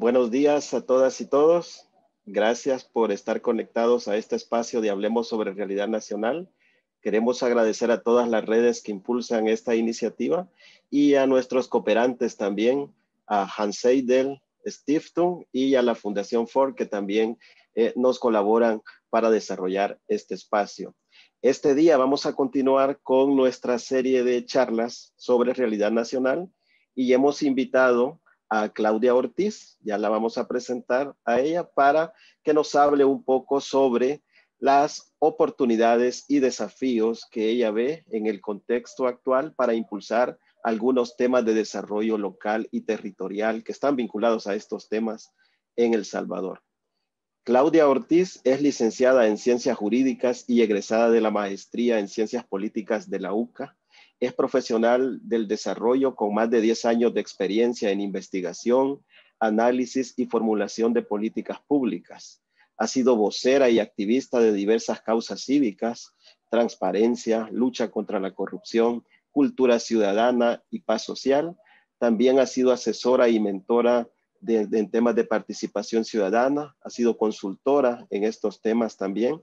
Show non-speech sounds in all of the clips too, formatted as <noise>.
Buenos días a todas y todos. Gracias por estar conectados a este espacio de Hablemos sobre Realidad Nacional. Queremos agradecer a todas las redes que impulsan esta iniciativa y a nuestros cooperantes también, a Hans Seidel Stiftung y a la Fundación Ford, que también eh, nos colaboran para desarrollar este espacio. Este día vamos a continuar con nuestra serie de charlas sobre realidad nacional y hemos invitado a Claudia Ortiz, ya la vamos a presentar a ella para que nos hable un poco sobre las oportunidades y desafíos que ella ve en el contexto actual para impulsar algunos temas de desarrollo local y territorial que están vinculados a estos temas en El Salvador. Claudia Ortiz es licenciada en Ciencias Jurídicas y egresada de la Maestría en Ciencias Políticas de la UCA. Es profesional del desarrollo con más de 10 años de experiencia en investigación, análisis y formulación de políticas públicas. Ha sido vocera y activista de diversas causas cívicas, transparencia, lucha contra la corrupción, cultura ciudadana y paz social. También ha sido asesora y mentora en temas de participación ciudadana, ha sido consultora en estos temas también.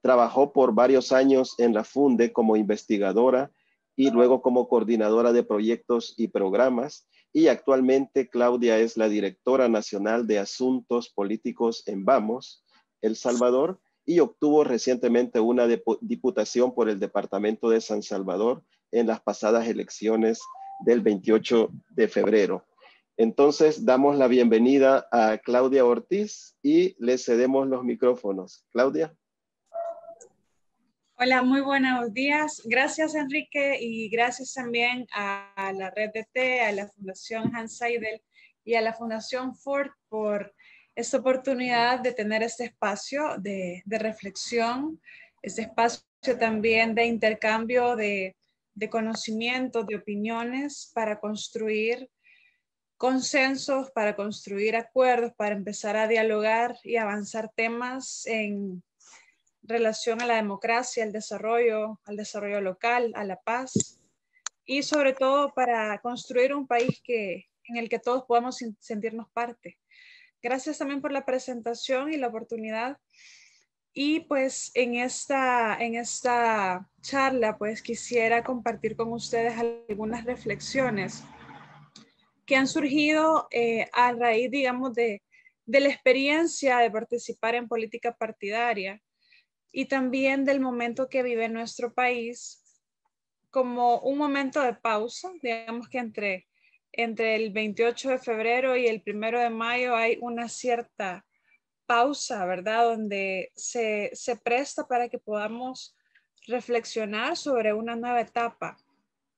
Trabajó por varios años en la FUNDE como investigadora y luego como coordinadora de proyectos y programas. Y actualmente Claudia es la directora nacional de asuntos políticos en Vamos, El Salvador, y obtuvo recientemente una diputación por el departamento de San Salvador en las pasadas elecciones del 28 de febrero. Entonces, damos la bienvenida a Claudia Ortiz y le cedemos los micrófonos. Claudia. Hola, muy buenos días. Gracias, Enrique, y gracias también a, la Red de DT, a la Fundación Hans Seidel y a la Fundación Ford por esta oportunidad de tener este espacio de, reflexión, este espacio también de intercambio de, de conocimientos, de opiniones para construir consensos, para construir acuerdos, para empezar a dialogar y avanzar temas en relación a la democracia, al desarrollo, al desarrollo local, a la paz y sobre todo para construir un país que, en el que todos podamos sentirnos parte. Gracias también por la presentación y la oportunidad. Y pues en esta, en esta charla pues quisiera compartir con ustedes algunas reflexiones que han surgido eh, a raíz, digamos, de la experiencia de participar en política partidaria y también del momento que vive nuestro país como un momento de pausa, digamos que entre, entre el 28 de febrero y el 1 de mayo hay una cierta pausa, ¿verdad? Donde se, se presta para que podamos reflexionar sobre una nueva etapa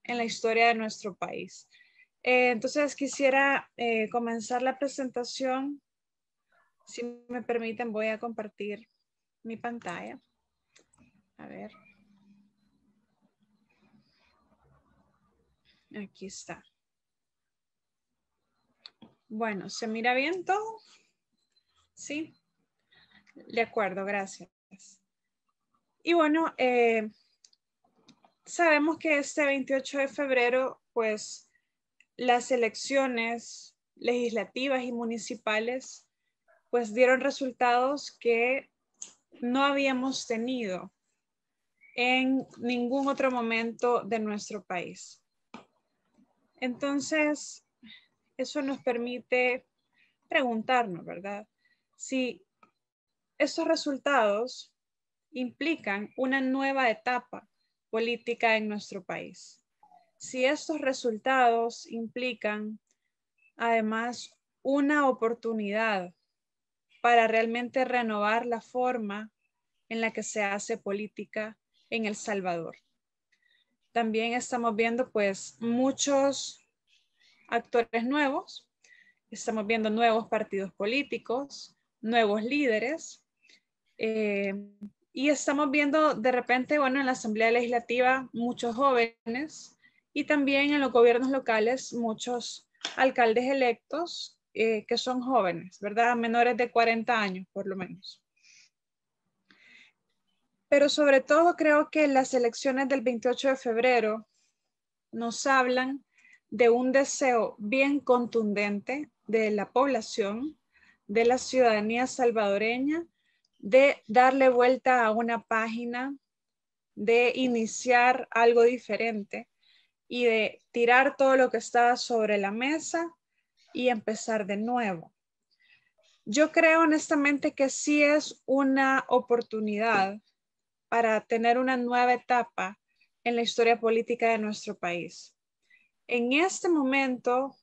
en la historia de nuestro país. Eh, entonces quisiera eh, comenzar la presentación. Si me permiten, voy a compartir mi pantalla. A ver. Aquí está. Bueno, ¿se mira bien todo? Sí. De acuerdo, gracias. Y bueno, eh, sabemos que este 28 de febrero, pues las elecciones legislativas y municipales, pues dieron resultados que no habíamos tenido en ningún otro momento de nuestro país. Entonces, eso nos permite preguntarnos, ¿verdad? Si estos resultados implican una nueva etapa política en nuestro país. Si estos resultados implican además una oportunidad para realmente renovar la forma en la que se hace política en El Salvador. También estamos viendo pues muchos actores nuevos, estamos viendo nuevos partidos políticos, nuevos líderes eh, y estamos viendo de repente, bueno, en la Asamblea Legislativa muchos jóvenes y también en los gobiernos locales muchos alcaldes electos eh, que son jóvenes, ¿verdad? Menores de 40 años por lo menos pero sobre todo creo que las elecciones del 28 de febrero nos hablan de un deseo bien contundente de la población, de la ciudadanía salvadoreña, de darle vuelta a una página, de iniciar algo diferente y de tirar todo lo que estaba sobre la mesa y empezar de nuevo. Yo creo honestamente que sí es una oportunidad para tener una nueva etapa en la historia política de nuestro país. En este momento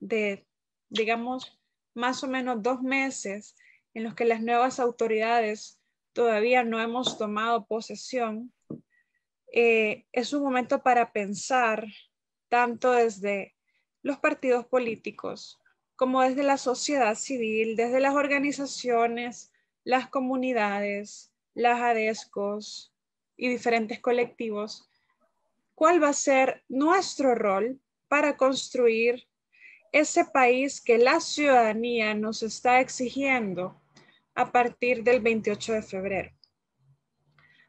de, digamos, más o menos dos meses en los que las nuevas autoridades todavía no hemos tomado posesión, eh, es un momento para pensar tanto desde los partidos políticos como desde la sociedad civil, desde las organizaciones, las comunidades, las ADESCOs y diferentes colectivos, cuál va a ser nuestro rol para construir ese país que la ciudadanía nos está exigiendo a partir del 28 de febrero.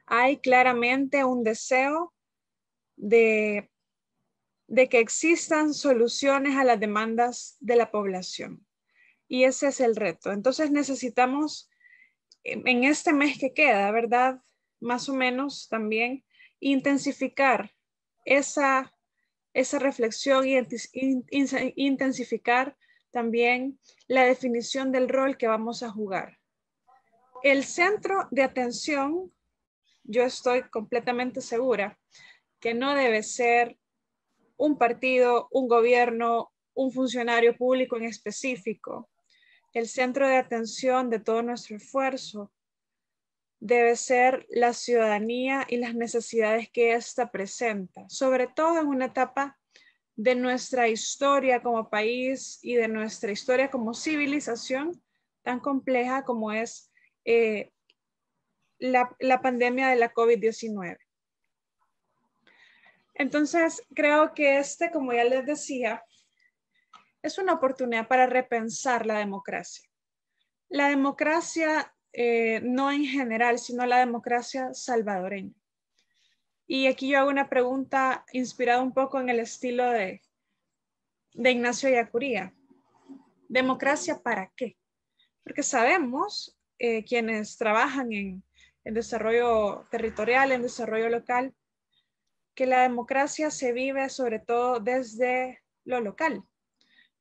Hay claramente un deseo de, de que existan soluciones a las demandas de la población. Y ese es el reto. Entonces necesitamos en este mes que queda, ¿verdad? Más o menos también intensificar esa, reflexión y intensificar también la definición del rol que vamos a jugar. El centro de atención, yo estoy completamente segura que no debe ser un partido, un gobierno, un funcionario público en específico, el centro de atención de todo nuestro esfuerzo debe ser la ciudadanía y las necesidades que ésta presenta, sobre todo en una etapa de nuestra historia como país y de nuestra historia como civilización tan compleja como es eh, la, la, pandemia de la COVID-19. Entonces, creo que este, como ya les decía, es una oportunidad para repensar la democracia. La democracia, eh, no en general, sino la democracia salvadoreña. Y aquí yo hago una pregunta inspirada un poco en el estilo de, Ignacio Yacuría. ¿Democracia para qué? Porque sabemos, eh, quienes trabajan en, en desarrollo territorial, en desarrollo local, que la democracia se vive sobre todo desde lo local,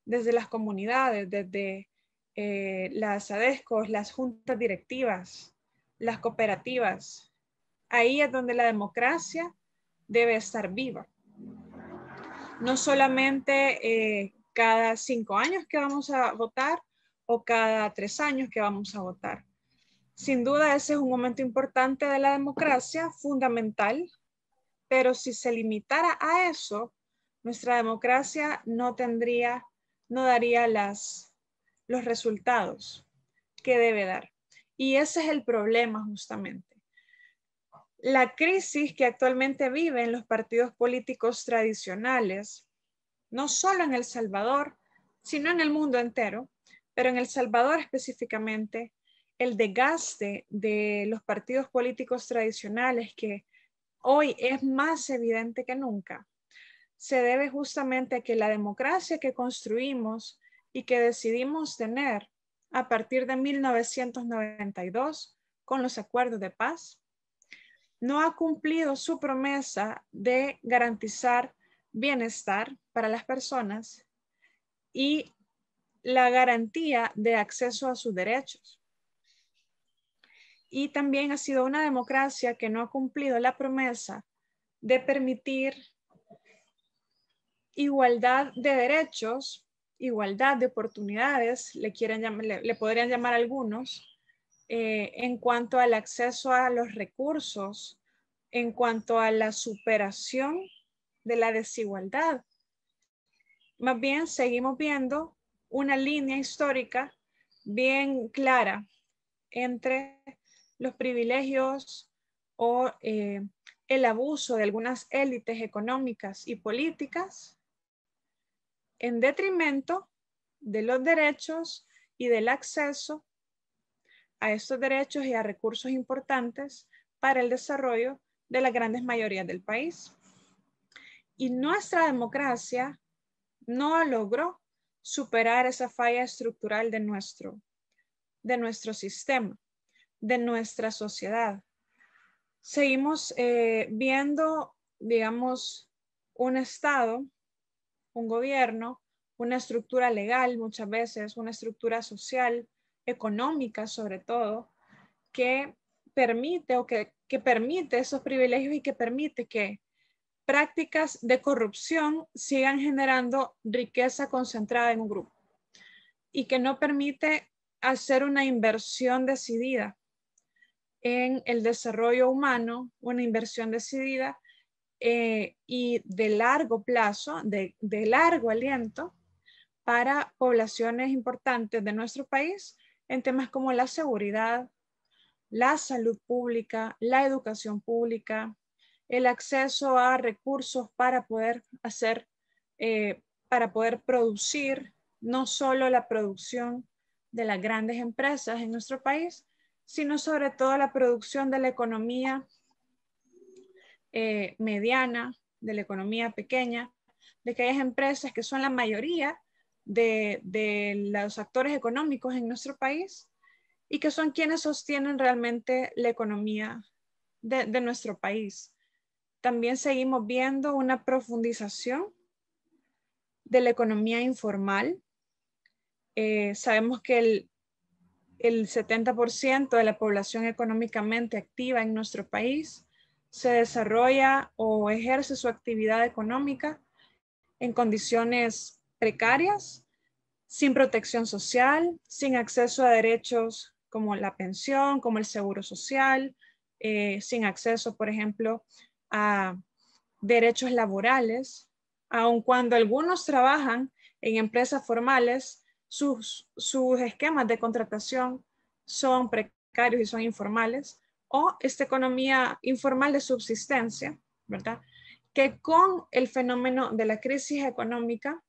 desde las comunidades, desde eh, las ADESCOs, las juntas directivas, las cooperativas. Ahí es donde la democracia debe estar viva. No solamente eh, cada cinco años que vamos a votar o cada tres años que vamos a votar. Sin duda ese es un momento importante de la democracia, fundamental, pero si se limitara a eso, nuestra democracia no tendría no daría los resultados que debe dar. Y ese es el problema justamente. La crisis que actualmente viven los partidos políticos tradicionales, no solo en El Salvador, sino en el mundo entero, pero en El Salvador específicamente, el desgaste de los partidos políticos tradicionales que hoy es más evidente que nunca, se debe justamente a que la democracia que construimos y que decidimos tener a partir de 1992 con los acuerdos de paz, no ha cumplido su promesa de garantizar bienestar para las personas y la garantía de acceso a sus derechos. Y también ha sido una democracia que no ha cumplido la promesa de permitir igualdad de derechos, igualdad de oportunidades, le, podrían llamar algunos, eh, en cuanto al acceso a los recursos, en cuanto a la superación de la desigualdad. Más bien, seguimos viendo una línea histórica bien clara entre los privilegios o eh, el abuso de algunas élites económicas y políticas en detrimento de los derechos y del acceso a estos derechos y a recursos importantes para el desarrollo de las grandes mayorías del país. Y nuestra democracia no logró superar esa falla estructural de nuestro, de nuestro sistema, de nuestra sociedad. Seguimos eh, viendo, digamos, un Estado un gobierno, una estructura legal muchas veces, una estructura social, económica sobre todo, que permite o que, que permite esos privilegios y que permite que prácticas de corrupción sigan generando riqueza concentrada en un grupo y que no permite hacer una inversión decidida en el desarrollo humano, una inversión decidida eh, y de largo plazo, de, largo aliento, para poblaciones importantes de nuestro país en temas como la seguridad, la salud pública, la educación pública, el acceso a recursos para poder hacer, eh, para poder producir no solo la producción de las grandes empresas en nuestro país, sino sobre todo la producción de la economía eh, mediana, de la economía pequeña, de aquellas empresas que son la mayoría de, los actores económicos en nuestro país y que son quienes sostienen realmente la economía de, nuestro país. También seguimos viendo una profundización de la economía informal. Eh, sabemos que el 70% de la población económicamente activa en nuestro país se desarrolla o ejerce su actividad económica en condiciones precarias, sin protección social, sin acceso a derechos como la pensión, como el seguro social, eh, sin acceso, por ejemplo, a derechos laborales, aun cuando algunos trabajan en empresas formales, sus esquemas de contratación son precarios y son informales o esta economía informal de subsistencia, ¿verdad? Que con el fenómeno de la crisis económica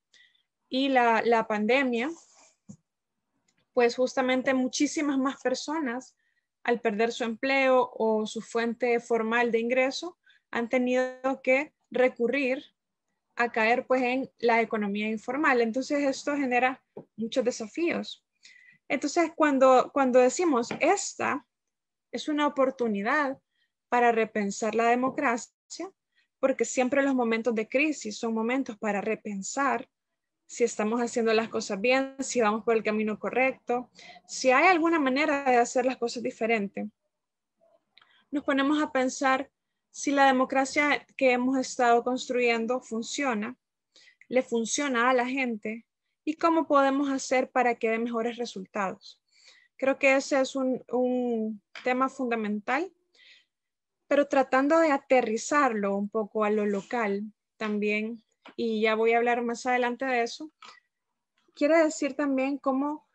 y la, la pandemia, pues justamente muchísimas más personas al perder su empleo o su fuente formal de ingreso han tenido que recurrir a caer pues en la economía informal. Entonces esto genera muchos desafíos. Entonces cuando, cuando decimos esta es una oportunidad para repensar la democracia, porque siempre los momentos de crisis son momentos para repensar si estamos haciendo las cosas bien, si vamos por el camino correcto, si hay alguna manera de hacer las cosas diferente. Nos ponemos a pensar si la democracia que hemos estado construyendo funciona, le funciona a la gente y cómo podemos hacer para que dé mejores resultados. Creo que ese es un, tema fundamental, pero tratando de aterrizarlo un poco a lo local también, y ya voy a hablar más adelante de eso, quiere decir también cómo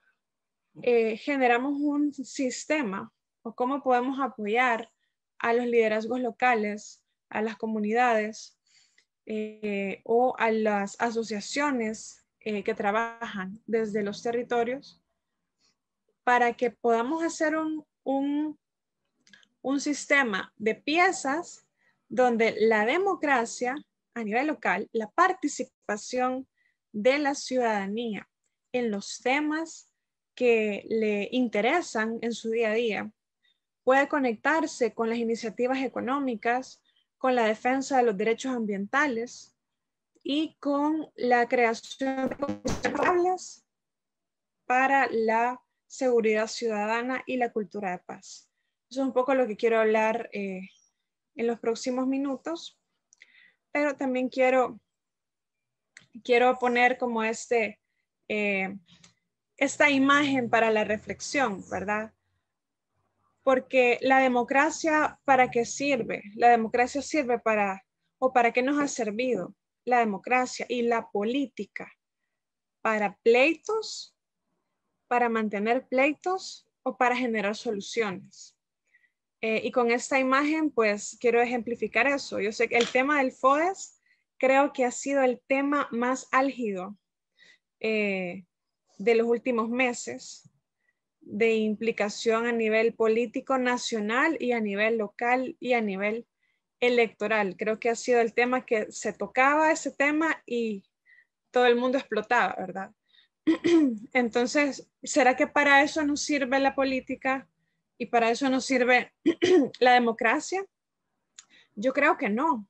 eh, generamos un sistema o cómo podemos apoyar a los liderazgos locales, a las comunidades eh, o a las asociaciones eh, que trabajan desde los territorios para que podamos hacer un, un, sistema de piezas donde la democracia a nivel local, la participación de la ciudadanía en los temas que le interesan en su día a día, puede conectarse con las iniciativas económicas, con la defensa de los derechos ambientales y con la creación de para la seguridad ciudadana y la cultura de paz. Eso es un poco lo que quiero hablar eh, en los próximos minutos, pero también quiero, quiero poner como este, eh, esta imagen para la reflexión, ¿verdad? Porque la democracia, ¿para qué sirve? La democracia sirve para, o para qué nos ha servido la democracia y la política para pleitos para mantener pleitos o para generar soluciones. Eh, y con esta imagen, pues quiero ejemplificar eso. Yo sé que el tema del FODES creo que ha sido el tema más álgido eh, de los últimos meses de implicación a nivel político nacional y a nivel local y a nivel electoral. Creo que ha sido el tema que se tocaba ese tema y todo el mundo explotaba, ¿verdad? <clears throat> Entonces, ¿será que para eso nos sirve la política y para eso nos sirve <clears throat> la democracia? Yo creo que no.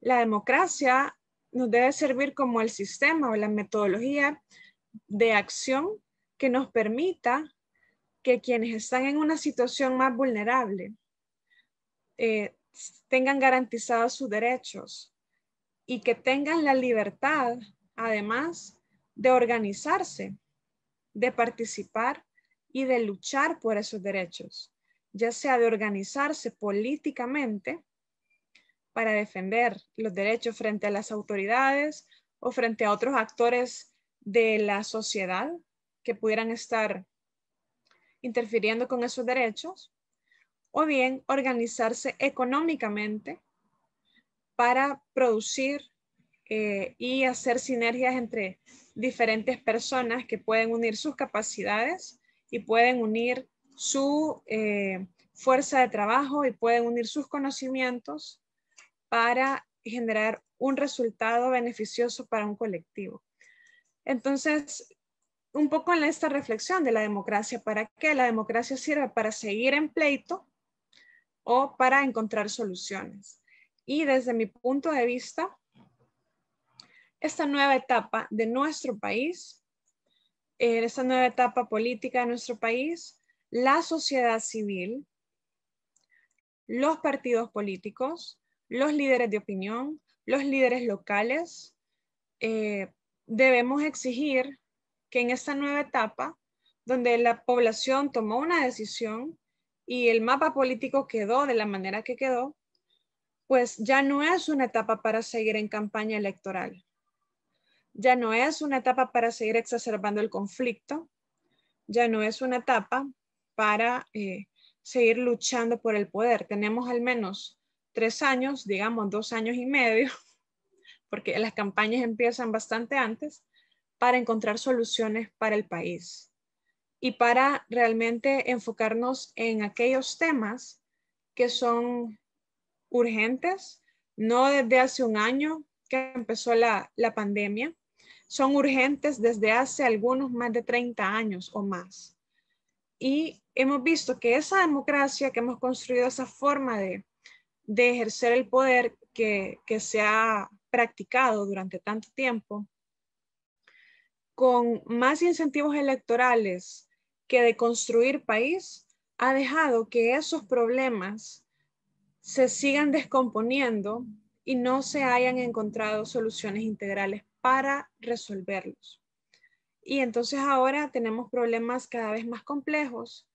La democracia nos debe servir como el sistema o la metodología de acción que nos permita que quienes están en una situación más vulnerable eh, tengan garantizados sus derechos y que tengan la libertad, además, de organizarse, de participar y de luchar por esos derechos, ya sea de organizarse políticamente para defender los derechos frente a las autoridades o frente a otros actores de la sociedad que pudieran estar interfiriendo con esos derechos, o bien organizarse económicamente para producir eh, y hacer sinergias entre diferentes personas que pueden unir sus capacidades y pueden unir su eh, fuerza de trabajo y pueden unir sus conocimientos para generar un resultado beneficioso para un colectivo. Entonces, un poco en esta reflexión de la democracia, ¿para qué? La democracia sirve para seguir en pleito o para encontrar soluciones. Y desde mi punto de vista, esta nueva etapa de nuestro país, en eh, esta nueva etapa política de nuestro país, la sociedad civil, los partidos políticos, los líderes de opinión, los líderes locales, eh, debemos exigir que en esta nueva etapa, donde la población tomó una decisión y el mapa político quedó de la manera que quedó, pues ya no es una etapa para seguir en campaña electoral ya no es una etapa para seguir exacerbando el conflicto, ya no es una etapa para eh, seguir luchando por el poder. Tenemos al menos tres años, digamos dos años y medio, <laughs> porque las campañas empiezan bastante antes, para encontrar soluciones para el país y para realmente enfocarnos en aquellos temas que son urgentes, no desde hace un año que empezó la pandemia, son urgentes desde hace algunos más de 30 años o más. Y hemos visto que esa democracia que hemos construido, esa forma de, ejercer el poder que, que se ha practicado durante tanto tiempo, con más incentivos electorales que de construir país, ha dejado que esos problemas se sigan descomponiendo y no se hayan encontrado soluciones integrales para resolverlos. Y entonces ahora tenemos problemas cada vez más complejos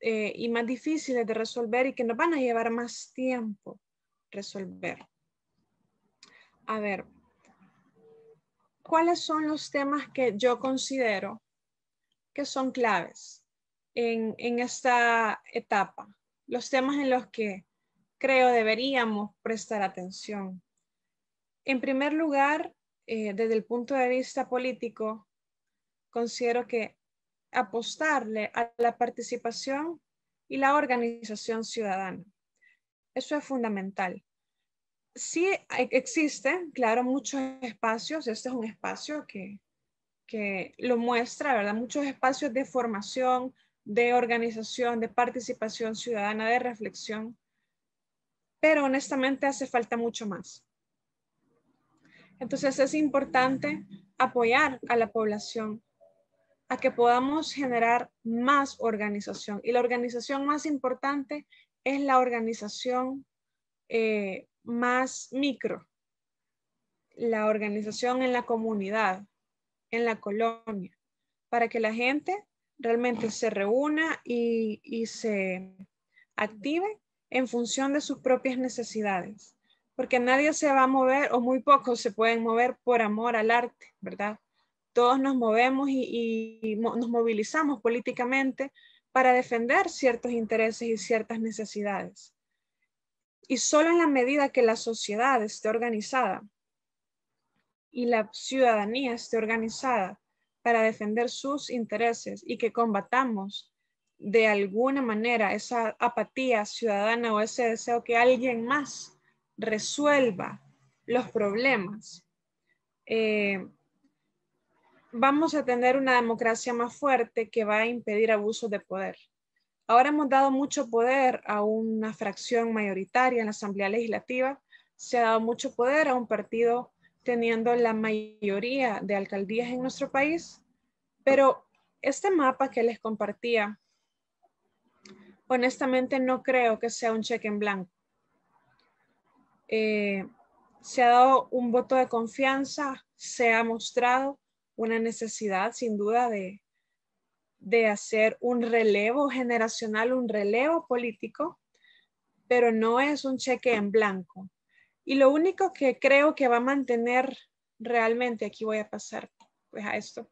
eh, y más difíciles de resolver y que nos van a llevar más tiempo resolver. A ver, ¿cuáles son los temas que yo considero que son claves en, en esta etapa? Los temas en los que creo deberíamos prestar atención. En primer lugar, eh, desde el punto de vista político, considero que apostarle a la participación y la organización ciudadana. Eso es fundamental. Sí existen, claro, muchos espacios, este es un espacio que, que lo muestra, ¿verdad? Muchos espacios de formación, de organización, de participación ciudadana, de reflexión, pero honestamente hace falta mucho más. Entonces es importante apoyar a la población a que podamos generar más organización. Y la organización más importante es la organización eh, más micro, la organización en la comunidad, en la colonia, para que la gente realmente se reúna y se active en función de sus propias necesidades porque nadie se va a mover o muy pocos se pueden mover por amor al arte, ¿verdad? Todos nos movemos y, nos movilizamos políticamente para defender ciertos intereses y ciertas necesidades. Y solo en la medida que la sociedad esté organizada y la ciudadanía esté organizada para defender sus intereses y que combatamos de alguna manera esa apatía ciudadana o ese deseo que alguien más resuelva los problemas, eh, vamos a tener una democracia más fuerte que va a impedir abusos de poder. Ahora hemos dado mucho poder a una fracción mayoritaria en la Asamblea Legislativa, se ha dado mucho poder a un partido teniendo la mayoría de alcaldías en nuestro país, pero este mapa que les compartía, honestamente no creo que sea un cheque en blanco. Eh, se ha dado un voto de confianza, se ha mostrado una necesidad sin duda de, de hacer un relevo generacional, un relevo político, pero no es un cheque en blanco. Y lo único que creo que va a mantener realmente, aquí voy a pasar pues a esto,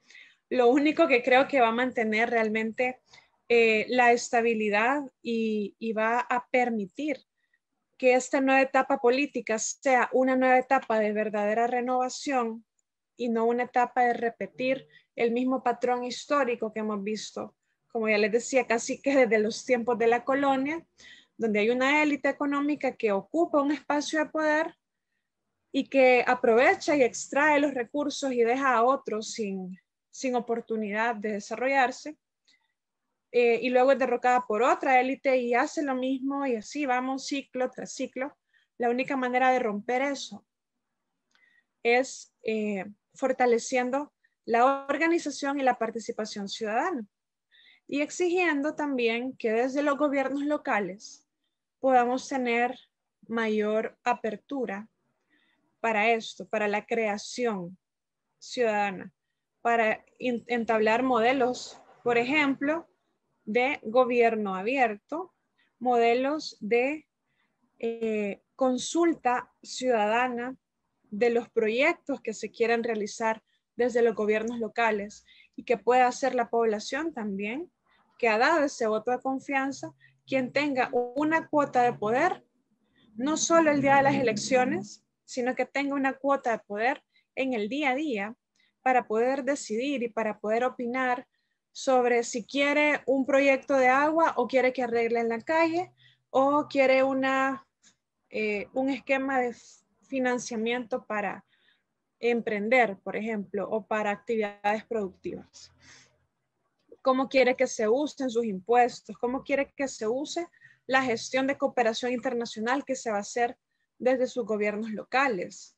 lo único que creo que va a mantener realmente eh, la estabilidad y, y va a permitir que esta nueva etapa política sea una nueva etapa de verdadera renovación y no una etapa de repetir el mismo patrón histórico que hemos visto, como ya les decía, casi que desde los tiempos de la colonia, donde hay una élite económica que ocupa un espacio de poder y que aprovecha y extrae los recursos y deja a otros sin, sin oportunidad de desarrollarse. Eh, y luego es derrocada por otra élite y hace lo mismo y así vamos ciclo tras ciclo. La única manera de romper eso es eh, fortaleciendo la organización y la participación ciudadana y exigiendo también que desde los gobiernos locales podamos tener mayor apertura para esto, para la creación ciudadana, para entablar modelos, por ejemplo, de gobierno abierto, modelos de eh, consulta ciudadana de los proyectos que se quieran realizar desde los gobiernos locales y que pueda hacer la población también, que ha dado ese voto de confianza, quien tenga una cuota de poder, no solo el día de las elecciones, sino que tenga una cuota de poder en el día a día para poder decidir y para poder opinar sobre si quiere un proyecto de agua o quiere que arreglen la calle o quiere eh, un esquema de financiamiento para emprender, por ejemplo, o para actividades productivas. ¿Cómo quiere que se usen sus impuestos? ¿Cómo quiere que se use la gestión de cooperación internacional que se va a hacer desde sus gobiernos locales?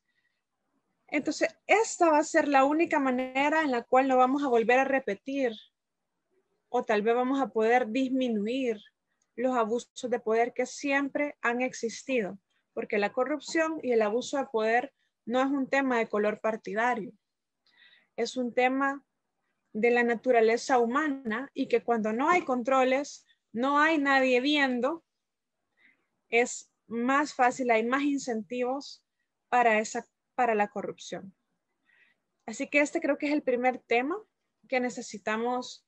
Entonces, esta va a ser la única manera en la cual no vamos a volver a repetir o tal vez vamos a poder disminuir los abusos de poder que siempre han existido, porque la corrupción y el abuso de poder no es un tema de color partidario, es un tema de la naturaleza humana y que cuando no hay controles, no hay nadie viendo, es más fácil, hay más incentivos para, para la corrupción. Así que este creo que es el primer tema que necesitamos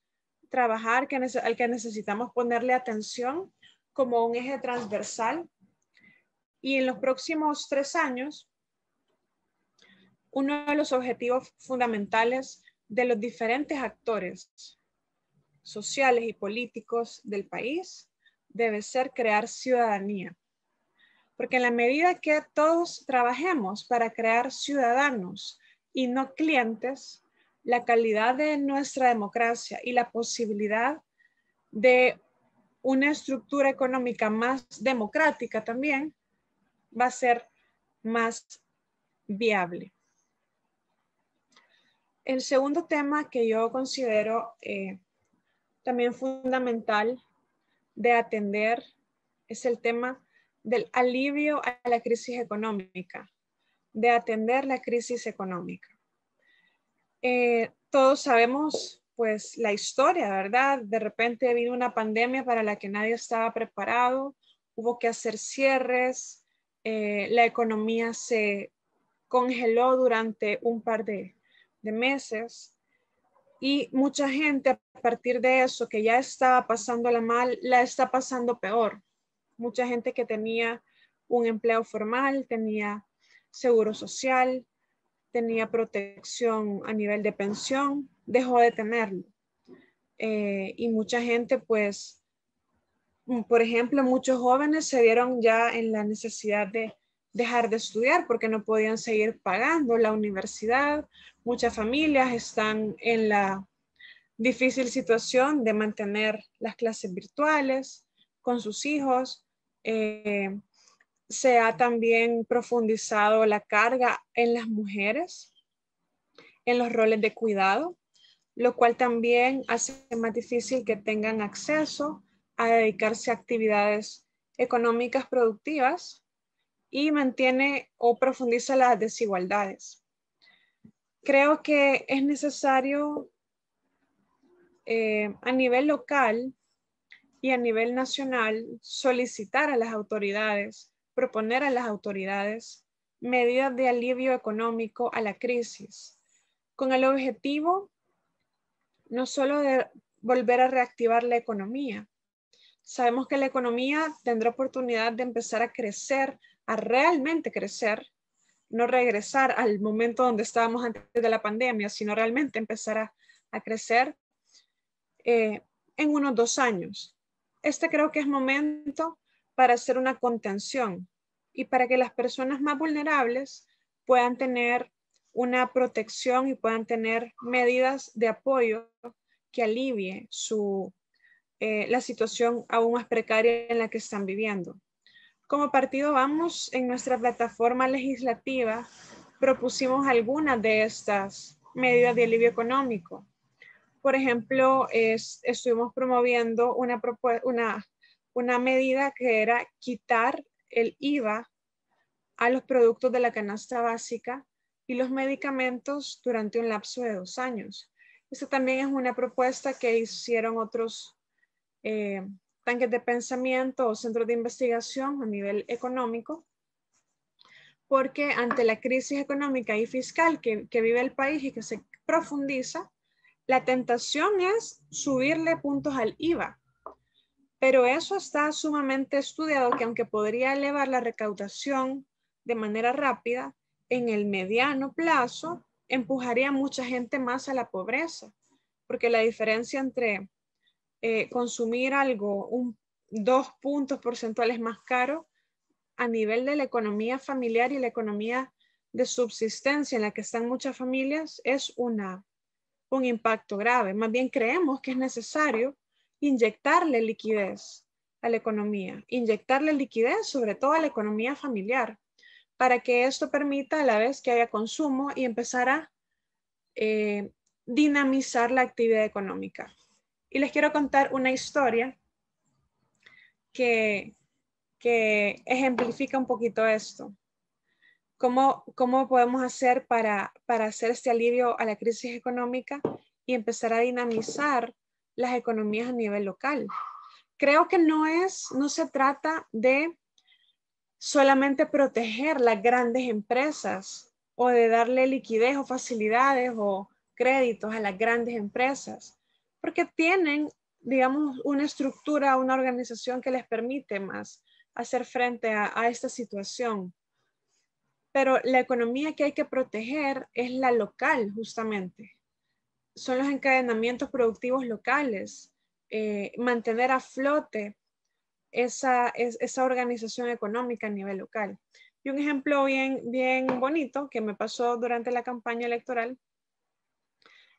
trabajar, que al que necesitamos ponerle atención como un eje transversal. Y en los próximos tres años, uno de los objetivos fundamentales de los diferentes actores sociales y políticos del país debe ser crear ciudadanía. Porque en la medida que todos trabajemos para crear ciudadanos y no clientes, la calidad de nuestra democracia y la posibilidad de una estructura económica más democrática también va a ser más viable. El segundo tema que yo considero eh, también fundamental de atender es el tema del alivio a la crisis económica, de atender la crisis económica. Eh, todos sabemos pues la historia, ¿verdad? De repente ha habido una pandemia para la que nadie estaba preparado, hubo que hacer cierres, eh, la economía se congeló durante un par de, de meses y mucha gente a partir de eso que ya estaba pasándola mal, la está pasando peor. Mucha gente que tenía un empleo formal, tenía seguro social, tenía protección a nivel de pensión, dejó de tenerlo. Eh, y mucha gente, pues, mm, por ejemplo, muchos jóvenes se vieron ya en la necesidad de dejar de estudiar porque no podían seguir pagando la universidad. Muchas familias están en la difícil situación de mantener las clases virtuales con sus hijos. Eh, se ha también profundizado la carga en las mujeres, en los roles de cuidado, lo cual también hace más difícil que tengan acceso a dedicarse a actividades económicas productivas y mantiene o profundiza las desigualdades. Creo que es necesario eh, a nivel local y a nivel nacional solicitar a las autoridades proponer a las autoridades medidas de alivio económico a la crisis, con el objetivo no solo de volver a reactivar la economía, sabemos que la economía tendrá oportunidad de empezar a crecer, a realmente crecer, no regresar al momento donde estábamos antes de la pandemia, sino realmente empezar a, crecer eh, en unos dos años. Este creo que es momento para hacer una contención y para que las personas más vulnerables puedan tener una protección y puedan tener medidas de apoyo que alivie su, eh, la situación aún más precaria en la que están viviendo. Como partido vamos en nuestra plataforma legislativa propusimos algunas de estas medidas de alivio económico. Por ejemplo, estuvimos promoviendo una, una una medida que era quitar el IVA a los productos de la canasta básica y los medicamentos durante un lapso de dos años. Esta también es una propuesta que hicieron otros eh, tanques de pensamiento o centros de investigación a nivel económico, porque ante la crisis económica y fiscal que vive el país y que se profundiza, la tentación es subirle puntos al IVA pero eso está sumamente estudiado que aunque podría elevar la recaudación de manera rápida, en el mediano plazo empujaría a mucha gente más a la pobreza, porque la diferencia entre eh, consumir algo dos puntos porcentuales más caro a nivel de la economía familiar y la economía de subsistencia en la que están muchas familias es una, un impacto grave. Más bien creemos que es necesario inyectarle liquidez a la economía, inyectarle liquidez sobre todo a la economía familiar, para que esto permita a la vez que haya consumo y empezar a eh, dinamizar la actividad económica. Y les quiero contar una historia que, ejemplifica un poquito esto. ¿Cómo, podemos hacer para, para hacer este alivio a la crisis económica y empezar a dinamizar las economías a nivel local. Creo que no es, no se trata de solamente proteger las grandes empresas o de darle liquidez o facilidades o créditos a las grandes empresas, porque tienen, digamos, una estructura, una organización que les permite más hacer frente a, a esta situación. Pero la economía que hay que proteger es la local, justamente, son los encadenamientos productivos locales, eh, mantener a flote esa, organización económica a nivel local. Y un ejemplo bien, bien bonito que me pasó durante la campaña electoral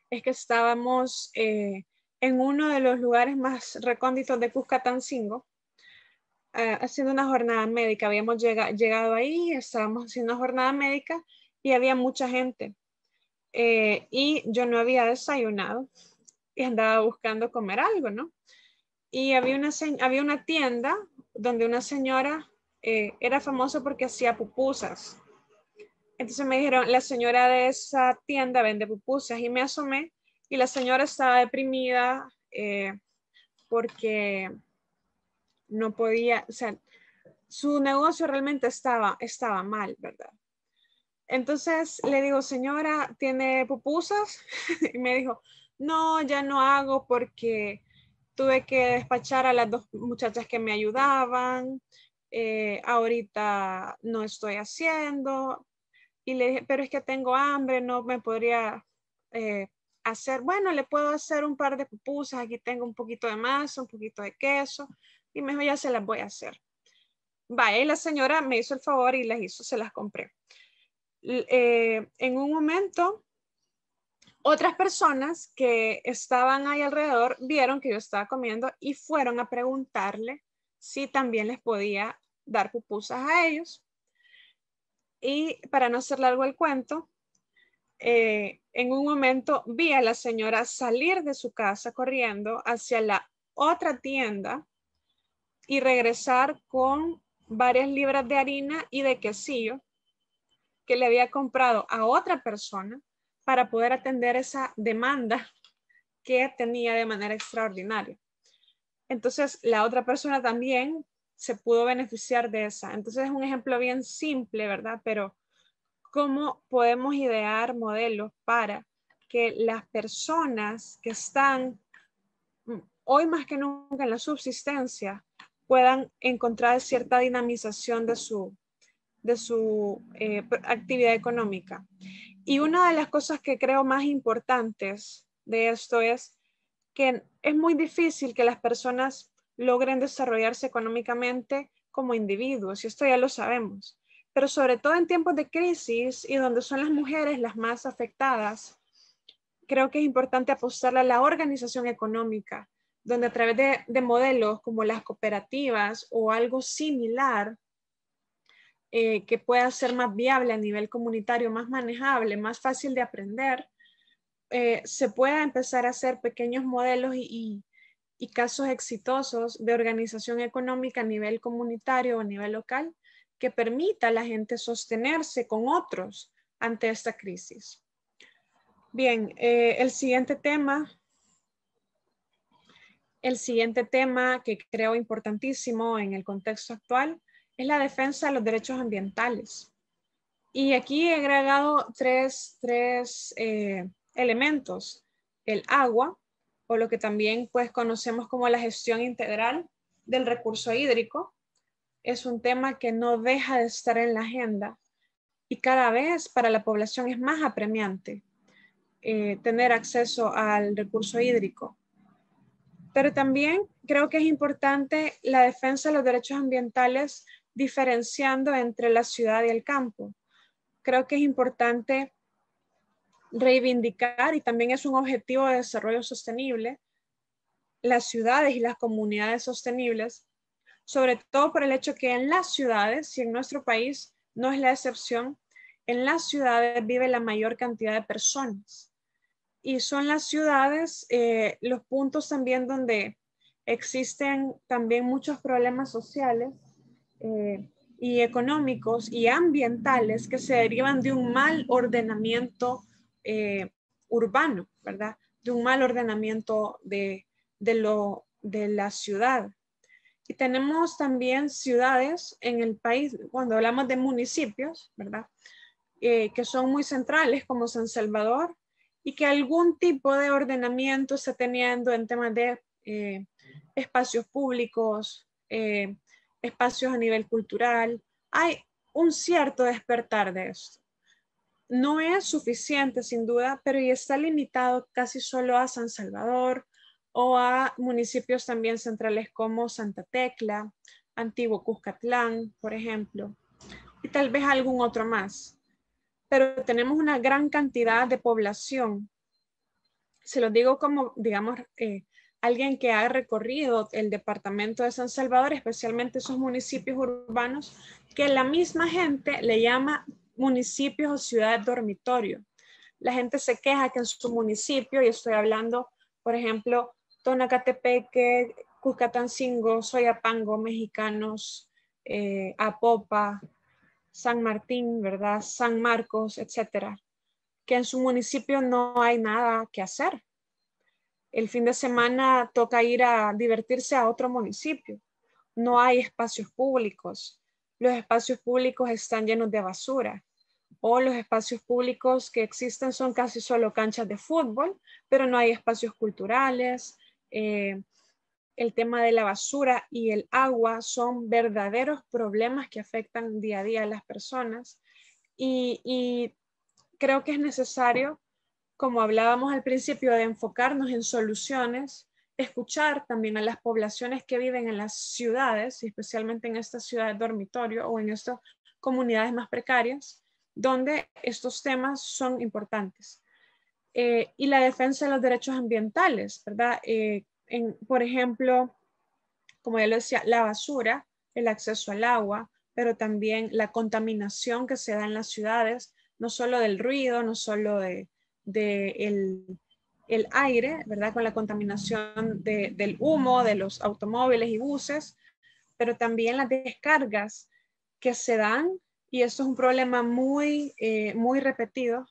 es que estábamos eh, en uno de los lugares más recónditos de Cuscatancingo, eh, haciendo una jornada médica. Habíamos llegado, llegado ahí, estábamos haciendo una jornada médica y había mucha gente. Eh, y yo no había desayunado y andaba buscando comer algo, ¿no? Y había una, había una tienda donde una señora eh, era famosa porque hacía pupusas. Entonces me dijeron, la señora de esa tienda vende pupusas y me asomé y la señora estaba deprimida eh, porque no podía, o sea, su negocio realmente estaba, estaba mal, ¿verdad? Entonces le digo, señora, ¿tiene pupusas? <laughs> y me dijo, no, ya no hago porque tuve que despachar a las dos muchachas que me ayudaban, eh, ahorita no estoy haciendo. Y le dije, pero es que tengo hambre, no me podría eh, hacer, bueno, le puedo hacer un par de pupusas, aquí tengo un poquito de masa, un poquito de queso, y mejor ya se las voy a hacer. Vaya, y la señora me hizo el favor y las hizo, se las compré. Eh, en un momento otras personas que estaban ahí alrededor vieron que yo estaba comiendo y fueron a preguntarle si también les podía dar pupusas a ellos. Y para no hacer largo el cuento, eh, en un momento vi a la señora salir de su casa corriendo hacia la otra tienda y regresar con varias libras de harina y de quesillo que le había comprado a otra persona para poder atender esa demanda que tenía de manera extraordinaria. Entonces, la otra persona también se pudo beneficiar de esa. Entonces, es un ejemplo bien simple, ¿verdad? Pero cómo podemos idear modelos para que las personas que están mm, hoy más que nunca en la subsistencia puedan encontrar cierta dinamización de su, de su eh, actividad económica. Y una de las cosas que creo más importantes de esto es que es muy difícil que las personas logren desarrollarse económicamente como individuos, y esto ya lo sabemos, pero sobre todo en tiempos de crisis y donde son las mujeres las más afectadas, creo que es importante apostar a la organización económica, donde a través de modelos como las cooperativas o algo similar, eh, que pueda ser más viable a nivel comunitario, más manejable, más fácil de aprender, eh, se pueda empezar a hacer pequeños modelos y, casos exitosos de organización económica a nivel comunitario o a nivel local que permita a la gente sostenerse con otros ante esta crisis. Bien, eh, el siguiente tema el siguiente tema que creo importantísimo en el contexto actual es la defensa de los derechos ambientales. Y aquí he agregado tres, eh, elementos. El agua, o lo que también pues, conocemos como la gestión integral del recurso hídrico, es un tema que no deja de estar en la agenda y cada vez para la población es más apremiante eh, tener acceso al recurso hídrico. Pero también creo que es importante la defensa de los derechos ambientales diferenciando entre la ciudad y el campo. Creo que es importante reivindicar, y también es un objetivo de desarrollo sostenible, las ciudades y las comunidades sostenibles, sobre todo por el hecho que en las ciudades, y en nuestro país no es la excepción, en las ciudades vive la mayor cantidad de personas. Y son las ciudades eh, los puntos también donde existen también muchos problemas sociales eh, y económicos y ambientales que se derivan de un mal ordenamiento eh, urbano, ¿verdad? De un mal ordenamiento de, de, lo, de la ciudad. Y tenemos también ciudades en el país, cuando hablamos de municipios, ¿verdad? Eh, que son muy centrales como San Salvador y que algún tipo de ordenamiento está teniendo en temas de espacios públicos, eh, espacios a nivel cultural. Hay un cierto despertar de esto. No es suficiente, sin duda, pero ya está limitado casi solo a San Salvador o a municipios también centrales como Santa Tecla, Antiguo Cuscatlán, por ejemplo, y tal vez algún otro más. Pero tenemos una gran cantidad de población. Se lo digo como, digamos, eh, alguien que ha recorrido el departamento de San Salvador, especialmente esos municipios urbanos, que la misma gente le llama municipios o ciudad dormitorio. La gente se queja que en su municipio, y estoy hablando, por ejemplo, Tonacatepeque, Cuscatancingo, Soyapango, Mexicanos, eh, Apopa, San Martín, ¿verdad? San Marcos, etcétera, que en su municipio no hay nada que hacer el fin de semana toca ir a divertirse a otro municipio. No hay espacios públicos. Los espacios públicos están llenos de basura. O los espacios públicos que existen son casi solo canchas de fútbol, pero no hay espacios culturales. Eh, el tema de la basura y el agua son verdaderos problemas que afectan día a día a las personas. y creo que es necesario como hablábamos al principio, de enfocarnos en soluciones, escuchar también a las poblaciones que viven en las ciudades, y especialmente en estas ciudades dormitorio o en estas comunidades más precarias, donde estos temas son importantes. Eh, y la defensa de los derechos ambientales, ¿verdad? Eh, por ejemplo, como ya lo decía, la basura, el acceso al agua, pero también la contaminación que se da en las ciudades, no solo del ruido, no solo de, del el aire, ¿verdad? Con la contaminación del humo, de los automóviles y buses, pero también las descargas que se dan, y eso es un problema muy, eh, muy repetido,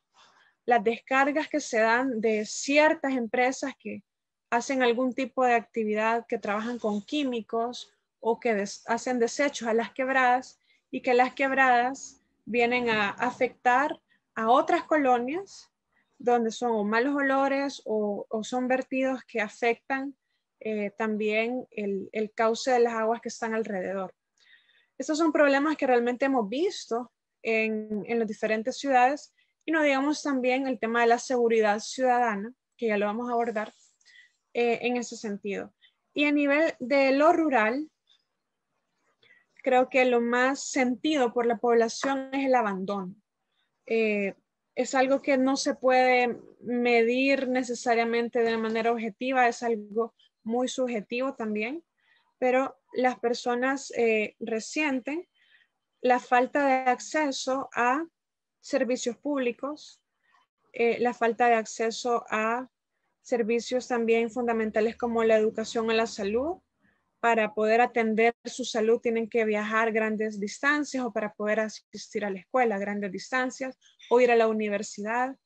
las descargas que se dan de ciertas empresas que hacen algún tipo de actividad, que trabajan con químicos o que hacen desechos a las quebradas y que las quebradas vienen a afectar a otras colonias donde son malos olores o, son vertidos que afectan eh, también el, cauce de las aguas que están alrededor. Estos son problemas que realmente hemos visto en, las diferentes ciudades y no digamos también el tema de la seguridad ciudadana, que ya lo vamos a abordar eh, en ese sentido. Y a nivel de lo rural, creo que lo más sentido por la población es el abandono. Eh, es algo que no se puede medir necesariamente de manera objetiva, es algo muy subjetivo también, pero las personas eh, resienten la falta de acceso a servicios públicos, eh, la falta de acceso a servicios también fundamentales como la educación o la salud, para poder atender su salud tienen que viajar grandes distancias o para poder asistir a la escuela grandes distancias o ir a la universidad.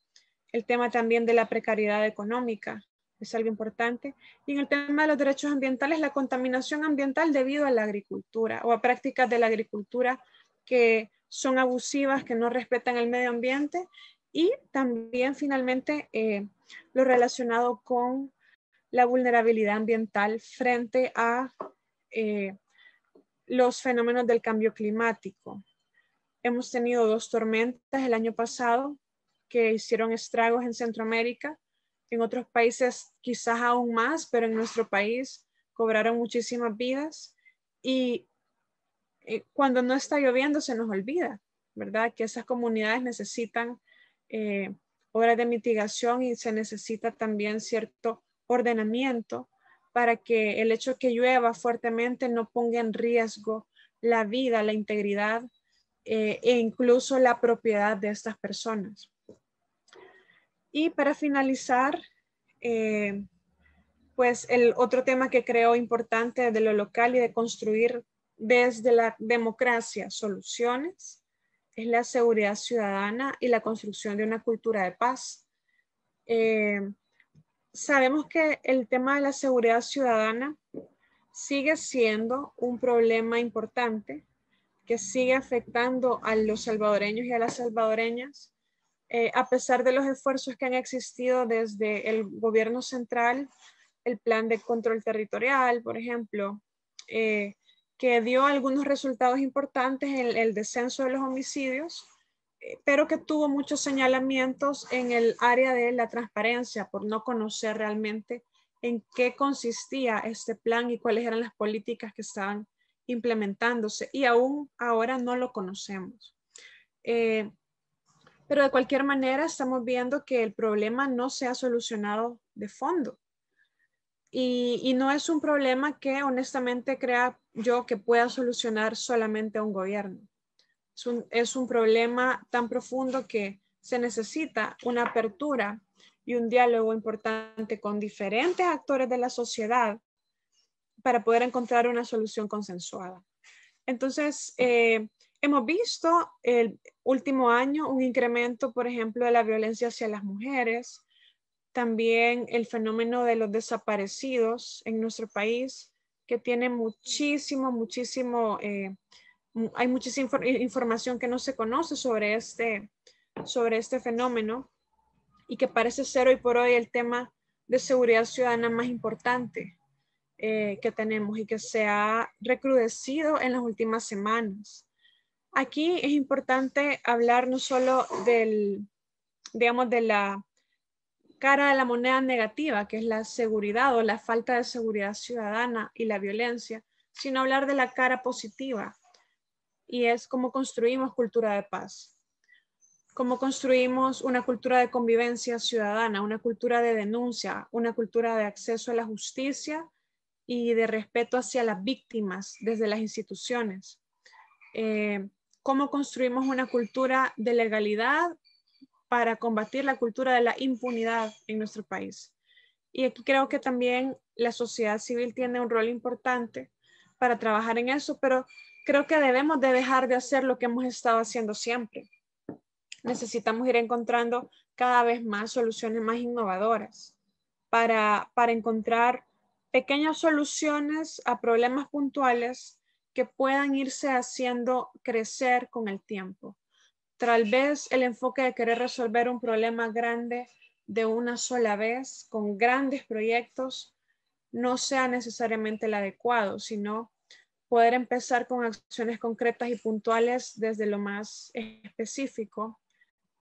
El tema también de la precariedad económica es algo importante. Y en el tema de los derechos ambientales, la contaminación ambiental debido a la agricultura o a prácticas de la agricultura que son abusivas, que no respetan el medio ambiente. Y también finalmente eh, lo relacionado con la vulnerabilidad ambiental frente a eh, los fenómenos del cambio climático. Hemos tenido dos tormentas el año pasado que hicieron estragos en Centroamérica, en otros países quizás aún más, pero en nuestro país cobraron muchísimas vidas y eh, cuando no está lloviendo se nos olvida, ¿verdad? Que esas comunidades necesitan eh, obras de mitigación y se necesita también cierto ordenamiento para que el hecho que llueva fuertemente no ponga en riesgo la vida, la integridad eh, e incluso la propiedad de estas personas. Y para finalizar, eh, pues el otro tema que creo importante de lo local y de construir desde la democracia soluciones es la seguridad ciudadana y la construcción de una cultura de paz. Eh, sabemos que el tema de la seguridad ciudadana sigue siendo un problema importante que sigue afectando a los salvadoreños y a las salvadoreñas, eh, a pesar de los esfuerzos que han existido desde el gobierno central, el plan de control territorial, por ejemplo, eh, que dio algunos resultados importantes en el descenso de los homicidios, pero que tuvo muchos señalamientos en el área de la transparencia por no conocer realmente en qué consistía este plan y cuáles eran las políticas que estaban implementándose y aún ahora no lo conocemos. Eh, pero de cualquier manera estamos viendo que el problema no se ha solucionado de fondo. y, no es un problema que honestamente crea yo que pueda solucionar solamente un gobierno es un, problema tan profundo que se necesita una apertura y un diálogo importante con diferentes actores de la sociedad para poder encontrar una solución consensuada. Entonces, eh, hemos visto el último año un incremento, por ejemplo, de la violencia hacia las mujeres, también el fenómeno de los desaparecidos en nuestro país, que tiene muchísimo, muchísimo eh, hay mucha eh, información que no se conoce sobre este, sobre este fenómeno y que parece ser hoy por hoy el tema de seguridad ciudadana más importante eh, que tenemos y que se ha recrudecido en las últimas semanas. Aquí es importante hablar no solo del, digamos, de la cara de la moneda negativa, que es la seguridad o la falta de seguridad ciudadana y la violencia, sino hablar de la cara positiva, y es cómo construimos cultura de paz, cómo construimos una cultura de convivencia ciudadana, una cultura de denuncia, una cultura de acceso a la justicia y de respeto hacia las víctimas desde las instituciones. Eh, cómo construimos una cultura de legalidad para combatir la cultura de la impunidad en nuestro país. Y aquí creo que también la sociedad civil tiene un rol importante para trabajar en eso, pero creo que debemos de dejar de hacer lo que hemos estado haciendo siempre. Necesitamos ir encontrando cada vez más soluciones más innovadoras para, para encontrar pequeñas soluciones a problemas puntuales que puedan irse haciendo crecer con el tiempo. Tal vez el enfoque de querer resolver un problema grande de una sola vez con grandes proyectos no sea necesariamente el adecuado, sino poder empezar con acciones concretas y puntuales desde lo más específico,